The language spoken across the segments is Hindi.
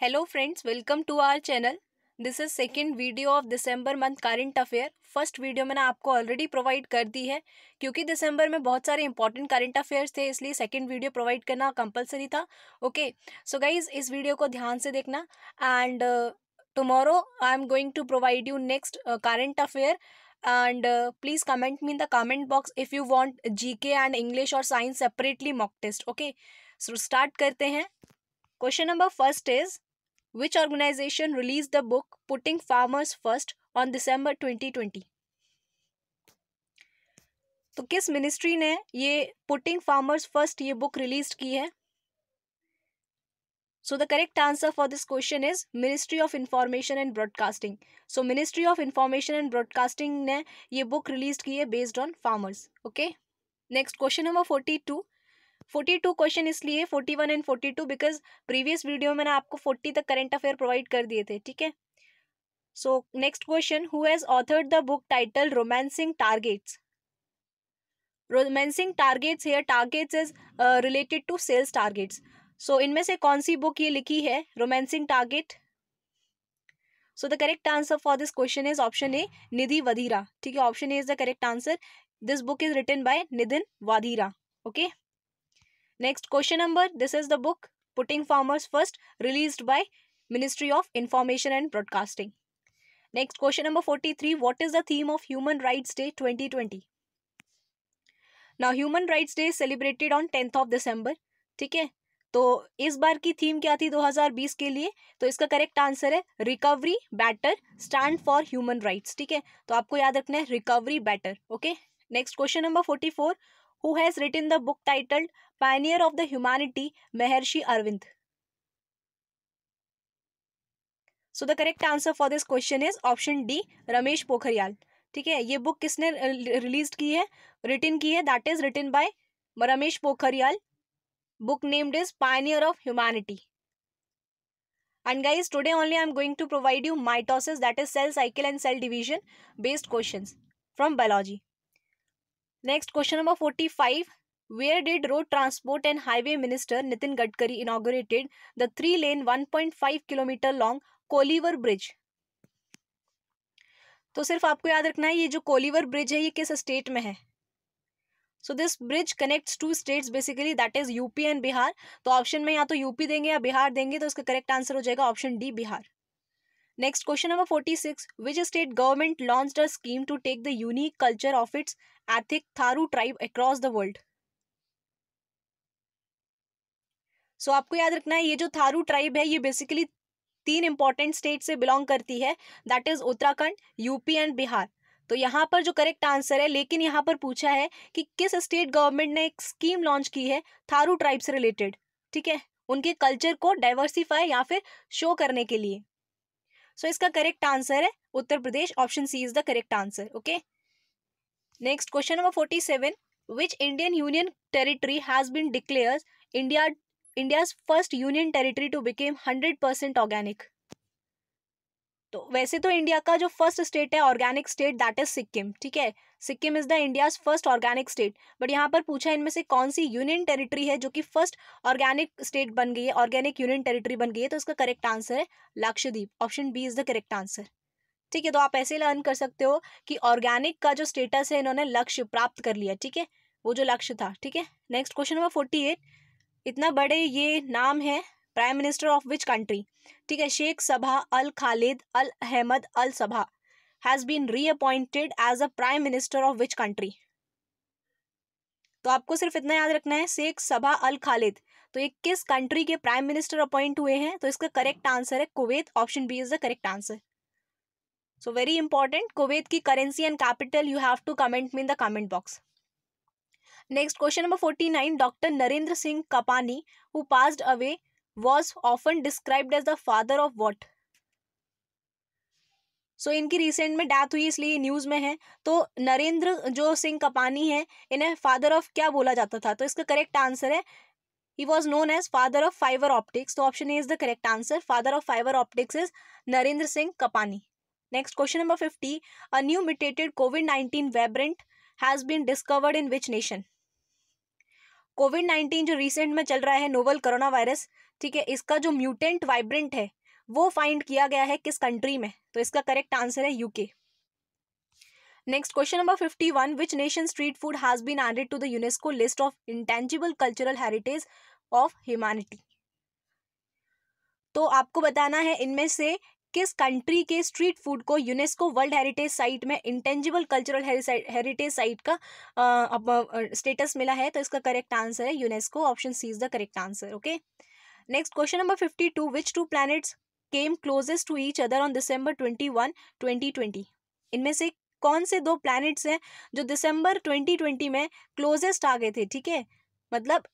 Hello friends welcome to our channel this is second video of December month current affair first video मैंने आपको ऑलरेडी प्रोवाइड कर दी है क्योंकि दिसंबर में बहुत सारे इंपॉर्टेंट करंट अफेयर्स थे इसलिए सेकेंड वीडियो प्रोवाइड करना कंपलसरी था ओके सो गाइज इस वीडियो को ध्यान से देखना and tomorrow I am going to provide you next current affair and uh, please comment me in the comment box if you want gk and english or science separately mock test okay so start करते हैं question number first is which organisation release the book putting farmers first on December twenty twenty तो किस मिनिस्ट्री ने ये पुटिंग फार्मर्स फर्स्ट ये बुक रिलीज की है so the correct answer for this question is ministry of information and broadcasting so ministry of information and broadcasting ने ये बुक रिलीज की है based on farmers okay next question number forty two forty two question इसलिए forty one and forty two because previous video में मैंने आपको फोर्टी तक करेंट अफेयर प्रोवाइड कर दिए थे ठीक है so next question who has authored the book title romancing targets romancing targets here targets is related to sales targets so इनमें से कौन सी बुक ये लिखी है romancing target so the correct answer for this question is option A Nidhi Vadhira ठीक है option A is the correct answer this book is written by Nidhin Vadhira okay okay? Next question number this is the book putting farmers first release by ministry of information and broadcasting next question number forty three what is the theme of human rights day twenty twenty now human rights day celebrated on tenth of December ठीक है तो इस बार की थीम क्या थी दो हजार बीस के लिए तो इसका करेक्ट आंसर है recovery better stand for human rights ठीक है तो आपको याद रखना है recovery better okay next question number forty four who has written the book titled Pioneer of the Humanity, Mehershi Arvind. So the correct answer for this question is option D Ramesh Pokhriyal ठीक है ये बुक किसने रिलीज की है रिटिन की है that is written by Ramesh Pokhriyal book named is pioneer of humanity and guys today only i'm going to provide you mitosis that is cell cycle and cell division based questions from biology next question number forty five where road transport and highway minister Nitin Gadkari Nitin the three lane one point five kilometre long Koilwar bridge तो सिर्फ आपको याद रखना है ये जो कोलीवर ब्रिज है ये किस स्टेट में है so this bridge connects two states basically that is UP and Bihar तो ऑप्शन में या तो यूपी देंगे या बिहार देंगे तो इसका करेक्ट आंसर हो जाएगा option D Bihar question number forty six which state government launch a scheme to take the unique culture of its ethic Tharu tribe across the world so आपको याद रखना है ये जो थारू ट्राइब है ये बेसिकली तीन इंपॉर्टेंट स्टेट से बिलोंग करती है that is Uttarakhand UP and Bihar तो यहाँ पर जो करेक्ट आंसर है लेकिन यहाँ पर पूछा है कि किस स्टेट गवर्नमेंट ने एक स्कीम लॉन्च की है थारू ट्राइब से रिलेटेड ठीक है उनके कल्चर को डाइवर्सिफाई या फिर शो करने के लिए सो इसका करेक्ट आंसर है Uttar Pradesh option C is the correct answer okay next question number forty seven which Indian union territory has been declare India India's first union territory to became hundred percent organic तो वैसे तो इंडिया का जो फर्स्ट स्टेट है organic state that is Sikkim ठीक है Sikkim is the India's first organic state but यहाँ पर पूछा इनमें से कौन सी यूनियन टेरिटरी है जो कि फर्स्ट ऑर्गेनिक स्टेट बन गई है ऑर्गेनिक यूनियन टेरिटरी बन गई है तो इसका करेक्ट आंसर है Lakshadweep option B is the correct answer ठीक है तो आप ऐसे लर्न कर सकते हो कि ऑर्गेनिक का जो स्टेटस है इन्होंने लक्ष्य प्राप्त कर लिया ठीक है वो जो लक्ष्य था ठीक है next question number forty eight इतना बड़े ये नाम है prime minister of which country ठीक है शेख सभा अल खालिद अल Ahmad Al Sabah has been reappointed as a prime minister of which country तो आपको सिर्फ इतना याद रखना है शेख सभा अल खालिद तो ये किस कंट्री के प्राइम मिनिस्टर अपॉइंट हुए हैं तो इसका करेक्ट आंसर है Kuwait option B is the correct answer so very important Kuwait की currency and capital you have to comment me in the comment box next question number forty nine doctor Narendra Singh Kapany who passed away was often described as the father of what so so, इनकी रिसेंट में डेथ हुई इसलिए न्यूज़ में है तो नरेंद्र जो सिंह कपानी है इन्हें फादर ऑफ क्या बोला जाता था तो इसका करेक्ट आंसर है he was known as father of fibre optics तो option A is the correct answer father of fibre optics is Narendra Singh Kapany next question number fifty a new mutated COVID nineteen variant has been discovered in which nation COVID nineteen जो रिसेंट में चल रहा है नोवल कोरोना वायरस ठीक है इसका जो म्यूटेंट वाइब्रेंट है वो फाइंड किया गया है किस कंट्री में तो इसका करेक्ट आंसर है UK next question number fifty one which nation street food has been added to the UNESCO list of intangible cultural heritage of humanity तो आपको बताना है इनमें से किस कंट्री के स्ट्रीट फूड को यूनेस्को वर्ल्ड हेरिटेज साइट में इंटेंजिबल कल्चरल हेरिटेज साइट का स्टेटस मिला है तो इसका करेक्ट आंसर है UNESCO option C is the correct answer okay next question number fifty two which two planets came closest to each other on December twenty one twenty twenty इनमें से कौन से दो प्लैनेट्स हैं जो दिसंबर ट्वेंटी ट्वेंटी में क्लोजेस्ट आ गए थे ठीक है मतलब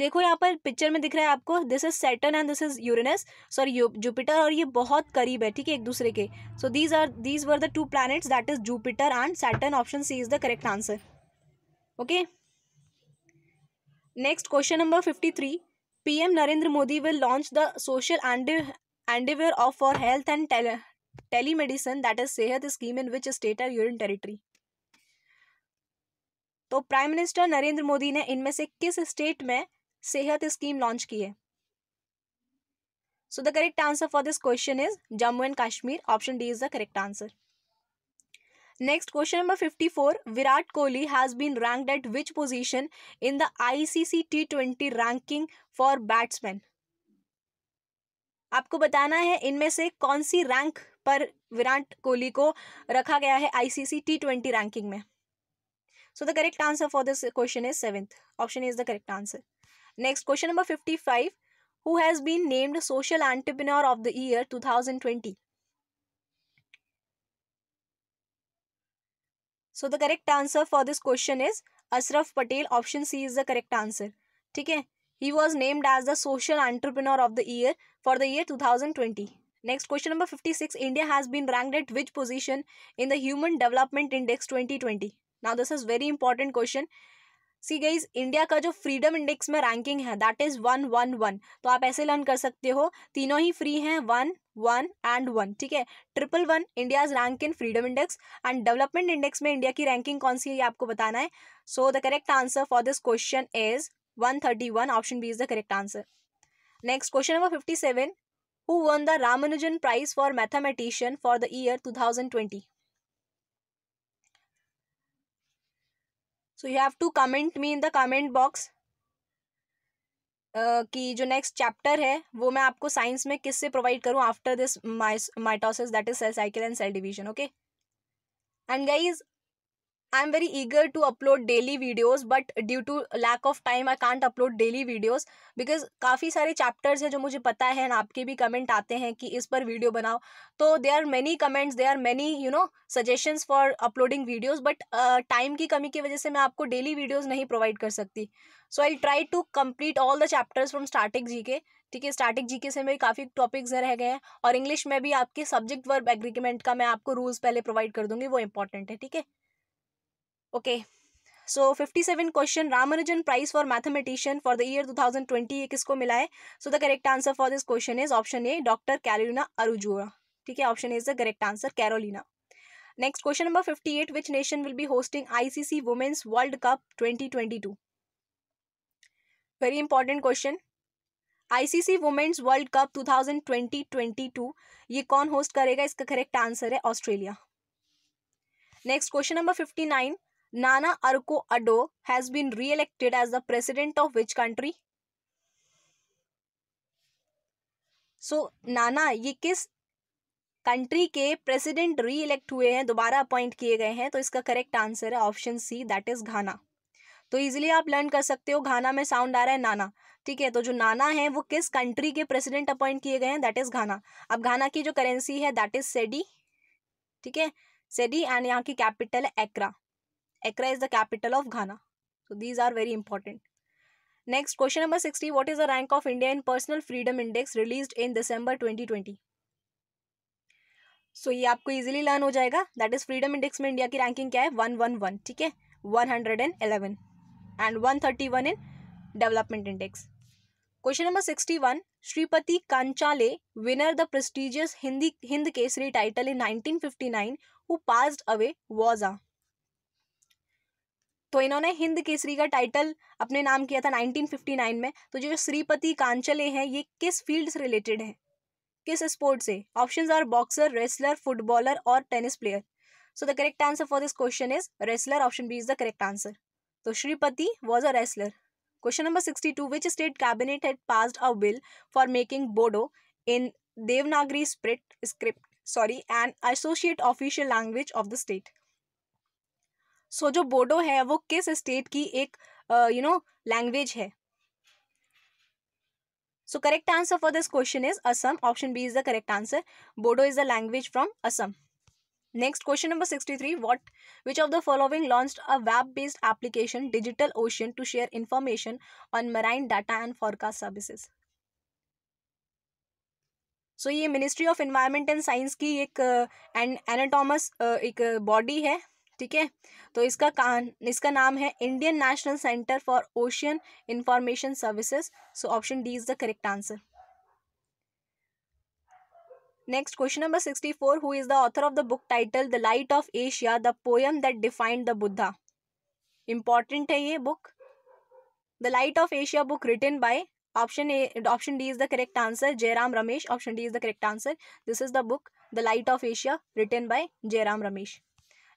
देखो यहाँ पर पिक्चर में दिख रहा है आपको this is Saturn and this is Uranus sorry Jupiter और ये बहुत करीब है ठीक है एक दूसरे के so these are these were the two planets that is Jupiter and Saturn option C is the correct answer okay next question number fifty three PM Narendra Modi will launch the social and endeavour of for health and telemedicine that is Sehat scheme in which state or union territory तो प्राइम मिनिस्टर नरेंद्र मोदी ने इनमें से किस स्टेट में सेहत स्कीम लॉन्च की है so the correct answer for this question is Jammu and Kashmir option D is the correct answer next question number fifty four Virat Kohli has been rank at which position in the ICC T twenty ranking for batsman आपको बताना है इनमें से कौन सी रैंक पर विराट कोहली को रखा गया है आईसीसी टी ट्वेंटी रैंकिंग में so the correct answer for this question is seventh option is the correct answer next question number fifty five who has been named social entrepreneur of the year two thousand twenty so the correct answer for this question is Ashraf Patel option C is the correct answer ठीक है He was named as the Social Entrepreneur of the Year for the year 2020. Next question number 56 India has been ranked at which position in the Human Development Index 2020? Now this is very important question. See guys India का जो फ्रीडम इंडेक्स में रैंकिंग है that is one one one तो आप ऐसे लर्न कर सकते हो तीनों ही फ्री हैं वन वन एंड वन ठीक है triple one India is rank in freedom index and development index में इंडिया की रैंकिंग कौन सी है ये आपको बताना है so the correct answer for this question is one thirty one option B is the correct answer next question number fifty seven who won the Ramanujan prize for mathematician for the year two thousand twenty so you have to comment me in the comment box कि जो नेक्स्ट चैप्टर है वो मैं आपको साइंस में किससे प्रोवाइड करूँ after this mitosis that is cell cycle and cell division okay and guys I am very eager to upload daily videos but due to lack of time I can't upload daily videos because काफ़ी सारे चैप्टर्स हैं जो मुझे पता है एंड आपके भी कमेंट आते हैं कि इस पर वीडियो बनाओ तो they are many comments they are many you know suggestions for uploading videos but time की कमी की वजह से मैं आपको डेली वीडियोज़ नहीं प्रोवाइड कर सकती so I try to complete all the chapters from starting G K ठीक है स्टार्टिंग जी के से मेरे काफ़ी टॉपिक्स रह गए हैं और इंग्लिश में भी आपके सब्जेक्ट वर्ब एग्रीमेंट का मैं आपको रूल्स पहले प्रोवाइड कर दूंगी वो इंपॉर्टेंट है ठीक है okay so fifty seven question Ramanujan prize for mathematician for the year two thousand twenty ये किसको मिला है so the correct answer for this question is option A doctor Carolina Araujo ठीक है option is the correct answer Carolina next question number fifty eight which nation will be hosting ICC women's world cup twenty twenty two very important question ICC women's world cup two thousand twenty twenty two ये कौन होस्ट करेगा इसका करेक्ट आंसर है Australia next question number fifty nine Nana Arko Addo has been re-elected as the president of which country? So Nana ये किस कंट्री के प्रेसिडेंट री elect हुए हैं दोबारा अपॉइंट किए गए हैं तो इसका करेक्ट आंसर है option C that is Ghana तो इजिली आप लर्न कर सकते हो घाना में साउंड आ रहा है नाना ठीक है तो जो नाना है वो किस कंट्री के प्रेसिडेंट अपॉइंट किए गए हैं दैट इज घाना अब घाना की जो करेंसी है दैट इज सेडी ठीक है सेडी एंड यहाँ की कैपिटल है एक्रा Accra is the capital of Ghana. So these are very important. Next question number 60 what is the rank of India in personal freedom index released in December 2020? So so, ये आपको इजीली लर्न हो जाएगा दैट इज फ्रीडम इंडेक्स में इंडिया की रैंकिंग क्या है वन वन वन ठीक है one hundred and eleven and one thirty one in development index question number sixty one Shripati Khanchale winner the prestigious Hindi Hind Kesari title in nineteen fifty nine who passed away was आ तो इन्होंने हिंद केसरी का टाइटल अपने नाम किया था 1959 में तो जो श्रीपति कांचले हैं ये किस फील्ड से रिलेटेड है किस स्पोर्ट से option are boxer wrestler footballer और tennis player so the correct answer for this question is wrestler option B is the correct answer तो Shripati was a wrestler question number sixty two which state cabinet had passed a bill for making Bodo in Devanagari spirit script sorry and associate official language of the state so so, जो बोडो है वो किस स्टेट की एक यू नो लैंग्वेज है so correct answer for this question is Assam option B is the correct answer Bodo is the language from Assam next question number sixty three what which of the following launch a web based application digital ocean to share information on marine data and forecast services so ये ministry of environment and science की एक एंड uh, एनाटॉमस uh, एक बॉडी uh, है ठीक है तो इसका कान इसका नाम है Indian national centre for ocean information services so option D is the correct answer next question number sixty four who is the author of the book title the light of Asia the poem that defined the Buddha important है ये book the light of Asia book written by option A option D is the correct answer Jairam Ramesh option D is the correct answer this is the book the light of Asia written by Jairam Ramesh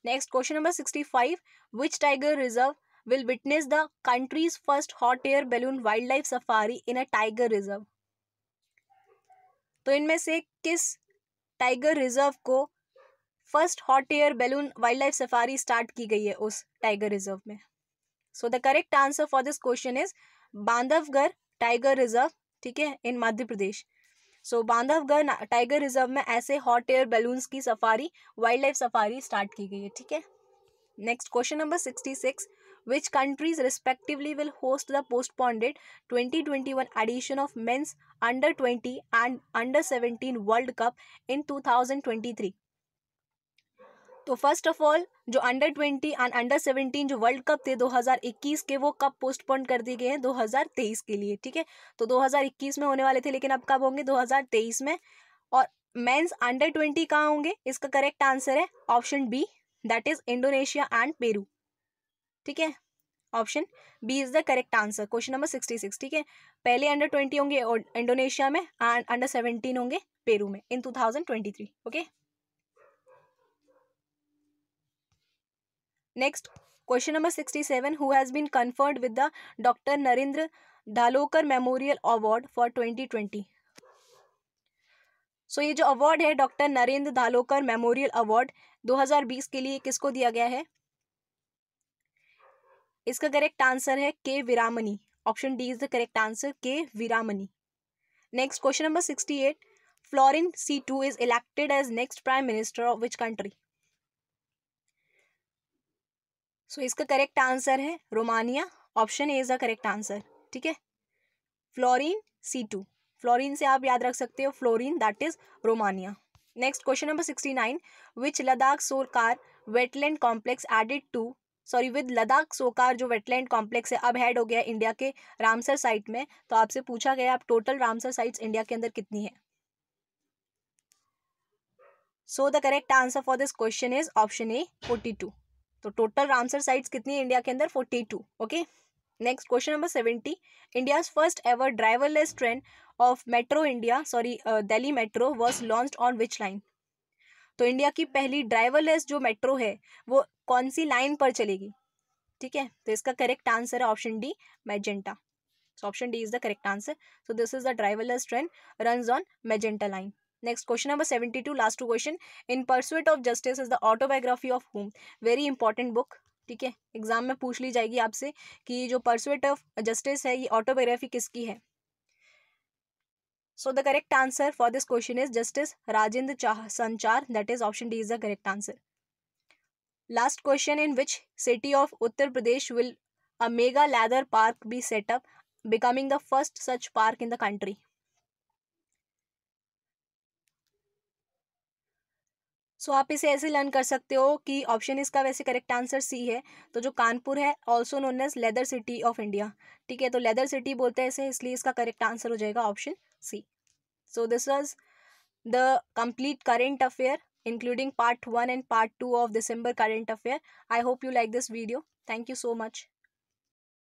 next question number sixty five which tiger reserve will witness the country's first hot air air wild life safari in a tiger reserve तो इनमें से किस टाइगर रिजर्व को first hot air balloon wild life safari start की गई है उस टाइगर रिजर्व में so the correct answer for this question is Bandhavgarh tiger reserve ठीक है in Madhya Pradesh so so, Bandhavgarh tiger reserve में ऐसे हॉट एयर बैलून्स की safari wild life safari start की गई है ठीक है next question number sixty six which countries respectively will host the postponed twenty twenty one edition of men's under twenty and under seventeen world cup in two thousand twenty three तो फर्स्ट ऑफ ऑल जो under twenty and under seventeen जो वर्ल्ड कप थे 2021 के वो कब पोस्टपोन कर दिए गए हैं 2023 के लिए ठीक है तो 2021 में होने वाले थे लेकिन अब कब होंगे 2023 में और मेंस अंडर ट्वेंटी कहाँ होंगे इसका करेक्ट आंसर है option B that is Indonesia and Peru ठीक है option B is the correct answer question number sixty six ठीक है पहले अंडर ट्वेंटी होंगे इंडोनेशिया में एंड अंडर सेवनटीन होंगे पेरू में in two thousand twenty three okay next question number sixty seven who has been conferred with the doctor Narendra Dabholkar memorial award for twenty twenty so ये जो अवार्ड है doctor Narendra Dabholkar memorial award 2020 के लिए किसको दिया गया है इसका करेक्ट आंसर है K Veeramani option D is the correct answer K Veeramani next question number sixty eight Florin Citu is elected as next prime minister of which country so so, इसका करेक्ट आंसर है Romania option A is the correct answer ठीक है फ्लोरिन सी टू फ्लोरिन से आप याद रख सकते हो Florin that is Romania next question number sixty nine which Ladakh Tsokar wetland complex added to sorry with Ladakh Tsokar जो वेटलैंड कॉम्प्लेक्स है अब हैड हो गया इंडिया के रामसर साइट में तो आपसे पूछा गया आप टोटल रामसर साइट्स इंडिया के अंदर कितनी है so the correct answer for this question is option A forty two तो टोटल रामसर साइट्स कितनी इंडिया के अंदर forty two okay next question number seventy India first ever driverless train of metro India sorry Delhi metro was launch on which line तो इंडिया की पहली ड्राइवरलेस जो मेट्रो है वो कौन सी लाइन पर चलेगी ठीक है तो इसका करेक्ट आंसर है option D magenta so option D is the correct answer so this is the driverless train run on magenta line next question number seventy two last two question in pursuit of justice is the autobiography of whom very important book ठीक है एग्जाम में पूछ ली जाएगी आपसे कि जो परसुएट ऑफ जस्टिस है ये ऑटोबायोग्राफी किसकी है so the correct answer for this question is justice Rajendra Sachar that is option D is the correct answer last question in which city of Uttar Pradesh will a mega leather park be set up becoming the first such park in the country so so, आप इसे ऐसे लर्न कर सकते हो कि ऑप्शन इसका वैसे करेक्ट आंसर सी है तो जो कानपुर है also known as leather city of India ठीक है तो लेदर सिटी बोलते हैं ऐसे इसलिए इसका करेक्ट आंसर हो जाएगा option C so this was the complete current affair including part one and part two of December current affair I hope you like this video thank you so much